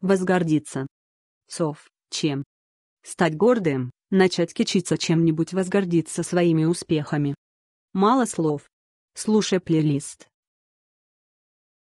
возгордиться. Сов, чем? Стать гордым, начать кичиться чем-нибудь, возгордиться своими успехами. Мало слов. Слушай плейлист.